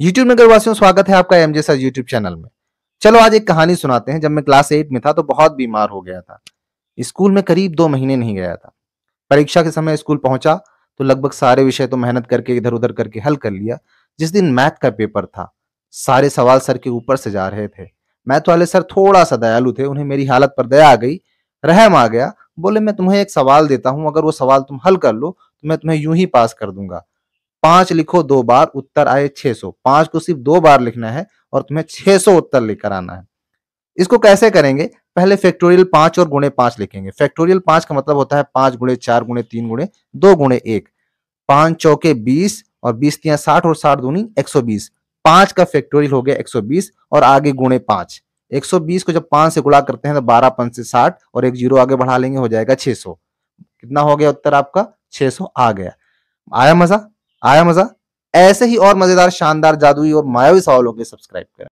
YouTube नगर वासियों स्वागत है आपका एमजे सर यूट्यूब चैनल में चलो आज एक कहानी सुनाते हैं जब मैं क्लास एट में था तो बहुत बीमार हो गया था स्कूल में करीब दो महीने नहीं गया था परीक्षा के समय स्कूल पहुंचा तो लगभग सारे विषय तो मेहनत करके इधर उधर करके हल कर लिया जिस दिन मैथ का पेपर था सारे सवाल सर के ऊपर से जा रहे थे मैथ वाले सर थोड़ा सा दयालु थे उन्हें मेरी हालत पर दया आ गई रहम आ गया बोले मैं तुम्हें एक सवाल देता हूँ अगर वो सवाल तुम हल कर लो तो मैं तुम्हें यूं ही पास कर दूंगा पांच लिखो दो बार उत्तर आए छह सौ पांच को सिर्फ दो बार लिखना है और तुम्हें छह सौ उत्तर लेकर आना है इसको कैसे करेंगे पहले फैक्टोरियल पांच और गुणे पांच लिखेंगे फैक्टोरियल पांच का मतलब होता है पांच गुणे चार गुणे तीन गुणे दो गुणे एक पांच चौके बीस और बीस तिया साठ और साठ दूनी एक सौ बीस पांच का फैक्टोरियल हो गया एक सौ बीस और आगे गुणे पांच एक सौ बीस को जब पांच से गुणा करते हैं तो बारह पांच से साठ और एक जीरो आगे बढ़ा लेंगे हो जाएगा छह सौ कितना हो गया उत्तर आपका छह सौ आ गया आया मजा आया मजा ऐसे ही और मजेदार शानदार जादुई और मायावी सवालों के सब्सक्राइब करें